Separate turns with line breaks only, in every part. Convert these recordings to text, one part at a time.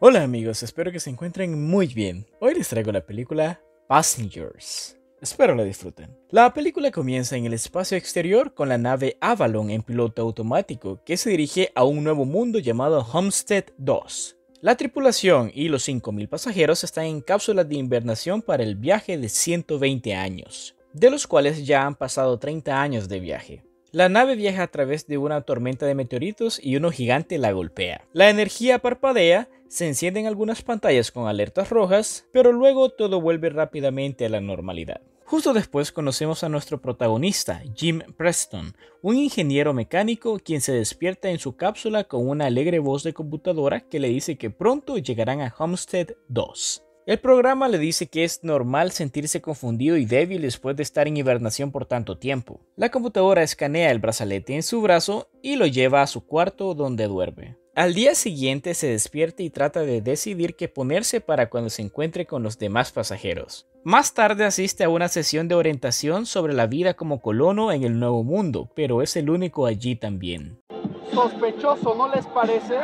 Hola amigos, espero que se encuentren muy bien. Hoy les traigo la película Passengers. Espero la disfruten. La película comienza en el espacio exterior con la nave Avalon en piloto automático que se dirige a un nuevo mundo llamado Homestead 2. La tripulación y los 5.000 pasajeros están en cápsulas de invernación para el viaje de 120 años, de los cuales ya han pasado 30 años de viaje. La nave viaja a través de una tormenta de meteoritos y uno gigante la golpea. La energía parpadea, se encienden algunas pantallas con alertas rojas, pero luego todo vuelve rápidamente a la normalidad. Justo después conocemos a nuestro protagonista, Jim Preston, un ingeniero mecánico quien se despierta en su cápsula con una alegre voz de computadora que le dice que pronto llegarán a Homestead 2. El programa le dice que es normal sentirse confundido y débil después de estar en hibernación por tanto tiempo. La computadora escanea el brazalete en su brazo y lo lleva a su cuarto donde duerme. Al día siguiente se despierta y trata de decidir qué ponerse para cuando se encuentre con los demás pasajeros. Más tarde asiste a una sesión de orientación sobre la vida como colono en el Nuevo Mundo, pero es el único allí también sospechoso, ¿no les parece?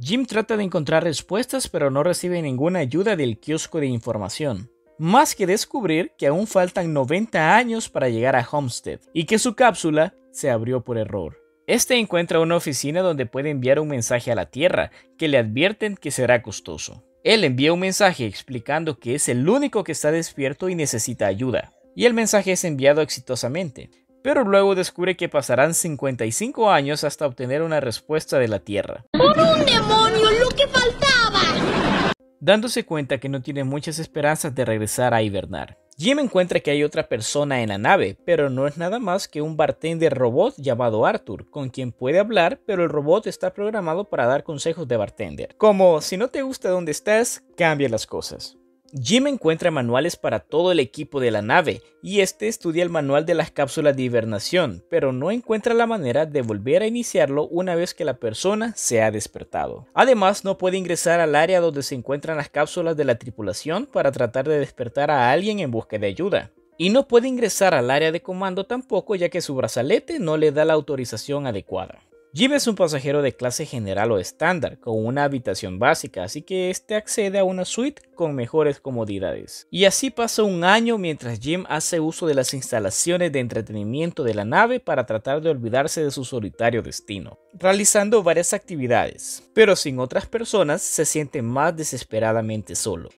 Jim trata de encontrar respuestas pero no recibe ninguna ayuda del kiosco de información. Más que descubrir que aún faltan 90 años para llegar a Homestead y que su cápsula se abrió por error. Este encuentra una oficina donde puede enviar un mensaje a la Tierra que le advierten que será costoso. Él envía un mensaje explicando que es el único que está despierto y necesita ayuda. Y el mensaje es enviado exitosamente, pero luego descubre que pasarán 55 años hasta obtener una respuesta de la Tierra. ¡Por un demonio, lo que faltaba! Dándose cuenta que no tiene muchas esperanzas de regresar a hibernar. Jim encuentra que hay otra persona en la nave, pero no es nada más que un bartender robot llamado Arthur, con quien puede hablar, pero el robot está programado para dar consejos de bartender, como si no te gusta donde estás, cambia las cosas. Jim encuentra manuales para todo el equipo de la nave y este estudia el manual de las cápsulas de hibernación, pero no encuentra la manera de volver a iniciarlo una vez que la persona se ha despertado. Además, no puede ingresar al área donde se encuentran las cápsulas de la tripulación para tratar de despertar a alguien en busca de ayuda. Y no puede ingresar al área de comando tampoco ya que su brazalete no le da la autorización adecuada. Jim es un pasajero de clase general o estándar, con una habitación básica, así que este accede a una suite con mejores comodidades. Y así pasa un año mientras Jim hace uso de las instalaciones de entretenimiento de la nave para tratar de olvidarse de su solitario destino, realizando varias actividades, pero sin otras personas se siente más desesperadamente solo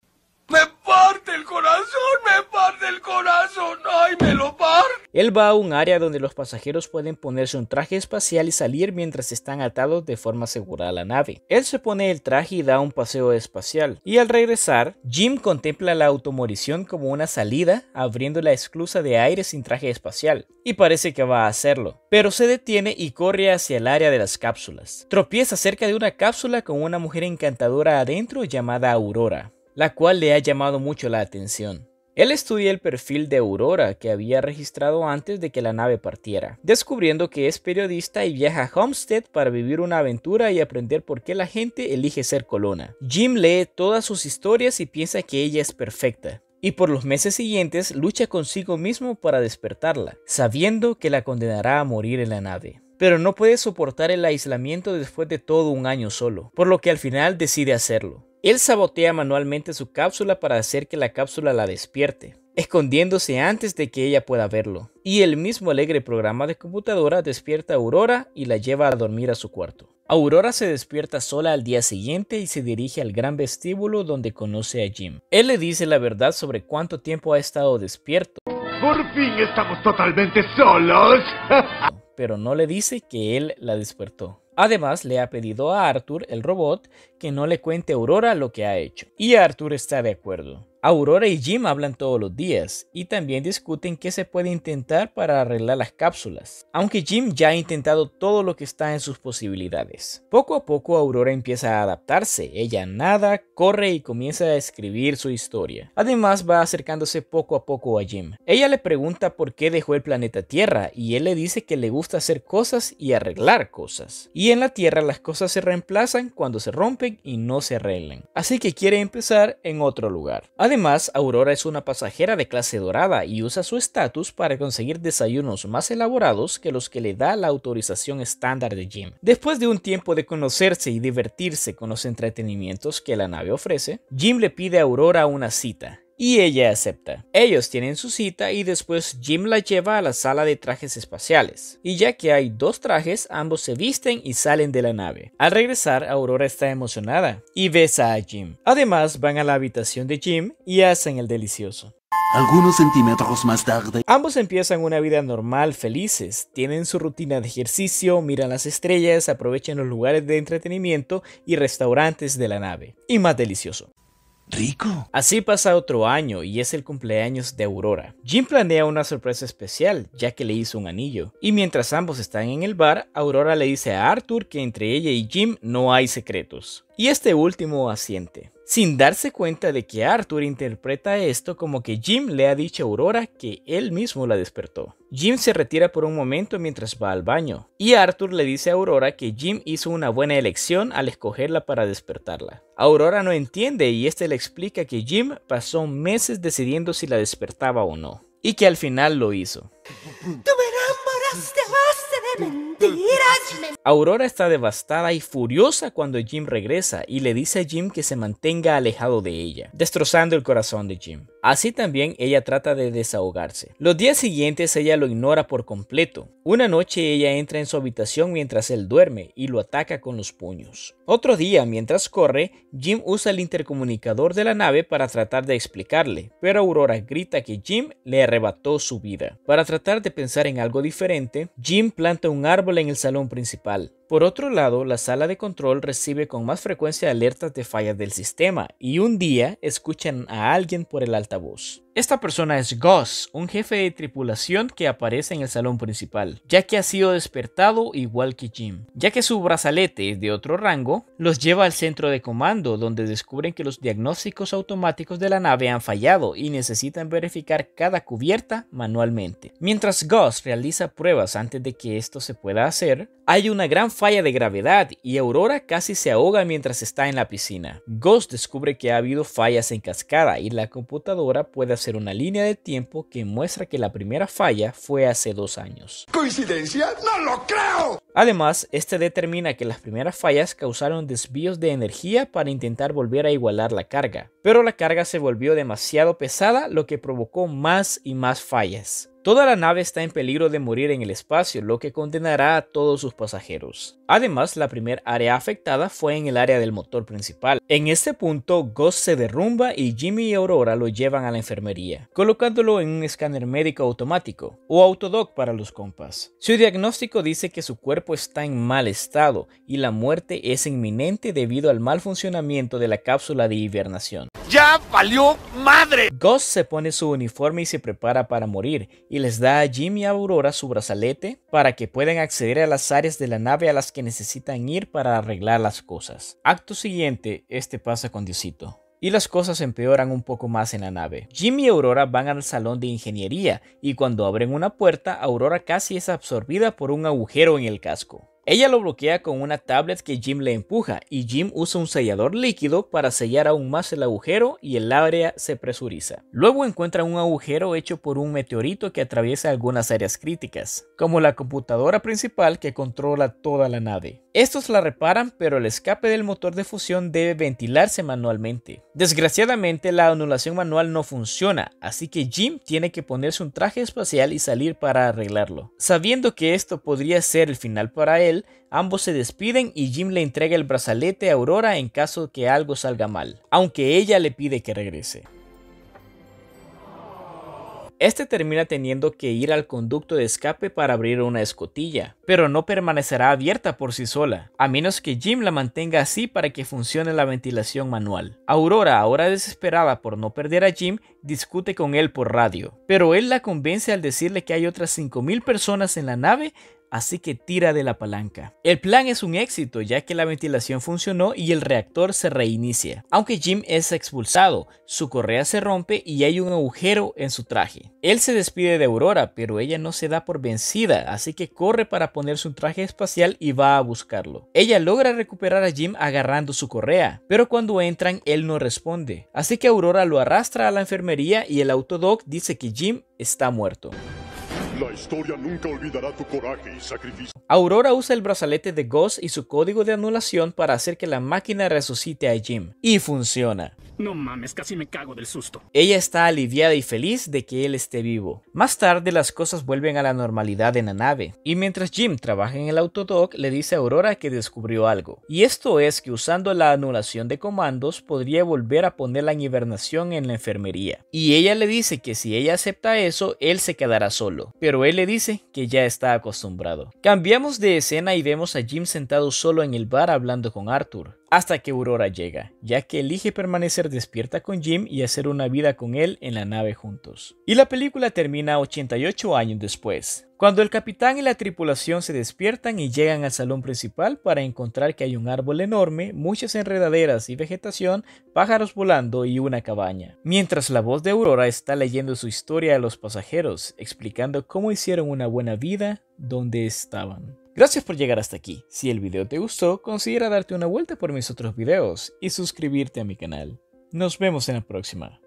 corazón, me par el corazón, ay, me lo par. Él va a un área donde los pasajeros pueden ponerse un traje espacial y salir mientras están atados de forma segura a la nave. Él se pone el traje y da un paseo espacial. Y al regresar, Jim contempla la automorición como una salida, abriendo la esclusa de aire sin traje espacial. Y parece que va a hacerlo. Pero se detiene y corre hacia el área de las cápsulas. Tropieza cerca de una cápsula con una mujer encantadora adentro llamada Aurora la cual le ha llamado mucho la atención. Él estudia el perfil de Aurora que había registrado antes de que la nave partiera, descubriendo que es periodista y viaja a Homestead para vivir una aventura y aprender por qué la gente elige ser colona. Jim lee todas sus historias y piensa que ella es perfecta, y por los meses siguientes lucha consigo mismo para despertarla, sabiendo que la condenará a morir en la nave. Pero no puede soportar el aislamiento después de todo un año solo, por lo que al final decide hacerlo. Él sabotea manualmente su cápsula para hacer que la cápsula la despierte, escondiéndose antes de que ella pueda verlo. Y el mismo alegre programa de computadora despierta a Aurora y la lleva a dormir a su cuarto. Aurora se despierta sola al día siguiente y se dirige al gran vestíbulo donde conoce a Jim. Él le dice la verdad sobre cuánto tiempo ha estado despierto. Por fin estamos totalmente solos. pero no le dice que él la despertó. Además, le ha pedido a Arthur, el robot, que no le cuente a Aurora lo que ha hecho. Y Arthur está de acuerdo. Aurora y Jim hablan todos los días y también discuten qué se puede intentar para arreglar las cápsulas, aunque Jim ya ha intentado todo lo que está en sus posibilidades. Poco a poco Aurora empieza a adaptarse, ella nada, corre y comienza a escribir su historia. Además va acercándose poco a poco a Jim. Ella le pregunta por qué dejó el planeta Tierra y él le dice que le gusta hacer cosas y arreglar cosas. Y en la Tierra las cosas se reemplazan cuando se rompen y no se arreglan, así que quiere empezar en otro lugar. Además, Aurora es una pasajera de clase dorada y usa su estatus para conseguir desayunos más elaborados que los que le da la autorización estándar de Jim. Después de un tiempo de conocerse y divertirse con los entretenimientos que la nave ofrece, Jim le pide a Aurora una cita y ella acepta. Ellos tienen su cita y después Jim la lleva a la sala de trajes espaciales. Y ya que hay dos trajes, ambos se visten y salen de la nave. Al regresar, Aurora está emocionada y besa a Jim. Además, van a la habitación de Jim y hacen el delicioso. Algunos centímetros más tarde. Ambos empiezan una vida normal, felices. Tienen su rutina de ejercicio, miran las estrellas, aprovechan los lugares de entretenimiento y restaurantes de la nave. Y más delicioso. Rico. Así pasa otro año y es el cumpleaños de Aurora. Jim planea una sorpresa especial, ya que le hizo un anillo. Y mientras ambos están en el bar, Aurora le dice a Arthur que entre ella y Jim no hay secretos. Y este último asiente sin darse cuenta de que Arthur interpreta esto como que Jim le ha dicho a Aurora que él mismo la despertó. Jim se retira por un momento mientras va al baño, y Arthur le dice a Aurora que Jim hizo una buena elección al escogerla para despertarla. Aurora no entiende y este le explica que Jim pasó meses decidiendo si la despertaba o no, y que al final lo hizo. ¡Tú más! Aurora está devastada y furiosa cuando Jim regresa y le dice a Jim que se mantenga alejado de ella, destrozando el corazón de Jim. Así también ella trata de desahogarse. Los días siguientes ella lo ignora por completo. Una noche ella entra en su habitación mientras él duerme y lo ataca con los puños. Otro día, mientras corre, Jim usa el intercomunicador de la nave para tratar de explicarle, pero Aurora grita que Jim le arrebató su vida. Para tratar de pensar en algo diferente, Jim planta un árbol en el salón principal. Por otro lado, la sala de control recibe con más frecuencia alertas de fallas del sistema y un día escuchan a alguien por el altavoz. Esta persona es Goss, un jefe de tripulación que aparece en el salón principal, ya que ha sido despertado igual que Jim. Ya que su brazalete es de otro rango, los lleva al centro de comando donde descubren que los diagnósticos automáticos de la nave han fallado y necesitan verificar cada cubierta manualmente. Mientras Goss realiza pruebas antes de que esto se pueda hacer, hay una gran falla de gravedad y Aurora casi se ahoga mientras está en la piscina. Ghost descubre que ha habido fallas en cascada y la computadora puede hacer una línea de tiempo que muestra que la primera falla fue hace dos años. ¿Coincidencia? ¡No lo creo! Además, este determina que las primeras fallas causaron desvíos de energía para intentar volver a igualar la carga, pero la carga se volvió demasiado pesada lo que provocó más y más fallas. Toda la nave está en peligro de morir en el espacio, lo que condenará a todos sus pasajeros. Además, la primera área afectada fue en el área del motor principal. En este punto, Ghost se derrumba y Jimmy y Aurora lo llevan a la enfermería, colocándolo en un escáner médico automático, o autodoc para los compas. Su diagnóstico dice que su cuerpo está en mal estado y la muerte es inminente debido al mal funcionamiento de la cápsula de hibernación. ¡Ya valió madre! Ghost se pone su uniforme y se prepara para morir, y les da a Jim y Aurora su brazalete para que puedan acceder a las áreas de la nave a las que necesitan ir para arreglar las cosas. Acto siguiente, este pasa con Diosito y las cosas empeoran un poco más en la nave. Jimmy y Aurora van al salón de ingeniería y cuando abren una puerta, Aurora casi es absorbida por un agujero en el casco. Ella lo bloquea con una tablet que Jim le empuja y Jim usa un sellador líquido para sellar aún más el agujero y el área se presuriza. Luego encuentra un agujero hecho por un meteorito que atraviesa algunas áreas críticas, como la computadora principal que controla toda la nave. Estos la reparan, pero el escape del motor de fusión debe ventilarse manualmente. Desgraciadamente, la anulación manual no funciona, así que Jim tiene que ponerse un traje espacial y salir para arreglarlo. Sabiendo que esto podría ser el final para él, ambos se despiden y Jim le entrega el brazalete a Aurora en caso que algo salga mal, aunque ella le pide que regrese. Este termina teniendo que ir al conducto de escape para abrir una escotilla, pero no permanecerá abierta por sí sola, a menos que Jim la mantenga así para que funcione la ventilación manual. Aurora, ahora desesperada por no perder a Jim, discute con él por radio, pero él la convence al decirle que hay otras 5.000 personas en la nave así que tira de la palanca. El plan es un éxito ya que la ventilación funcionó y el reactor se reinicia. Aunque Jim es expulsado, su correa se rompe y hay un agujero en su traje. Él se despide de Aurora, pero ella no se da por vencida, así que corre para ponerse un traje espacial y va a buscarlo. Ella logra recuperar a Jim agarrando su correa, pero cuando entran él no responde, así que Aurora lo arrastra a la enfermería y el autodoc dice que Jim está muerto. La historia nunca olvidará tu coraje y sacrificio. Aurora usa el brazalete de Ghost y su código de anulación para hacer que la máquina resucite a Jim. Y funciona. No mames, casi me cago del susto. Ella está aliviada y feliz de que él esté vivo. Más tarde las cosas vuelven a la normalidad en la nave, y mientras Jim trabaja en el autodoc, le dice a Aurora que descubrió algo. Y esto es que usando la anulación de comandos podría volver a poner la hibernación en la enfermería. Y ella le dice que si ella acepta eso, él se quedará solo. Pero él le dice que ya está acostumbrado. Cambiamos de escena y vemos a Jim sentado solo en el bar hablando con Arthur hasta que Aurora llega, ya que elige permanecer despierta con Jim y hacer una vida con él en la nave juntos. Y la película termina 88 años después, cuando el capitán y la tripulación se despiertan y llegan al salón principal para encontrar que hay un árbol enorme, muchas enredaderas y vegetación, pájaros volando y una cabaña. Mientras la voz de Aurora está leyendo su historia a los pasajeros, explicando cómo hicieron una buena vida donde estaban. Gracias por llegar hasta aquí. Si el video te gustó, considera darte una vuelta por mis otros videos y suscribirte a mi canal. Nos vemos en la próxima.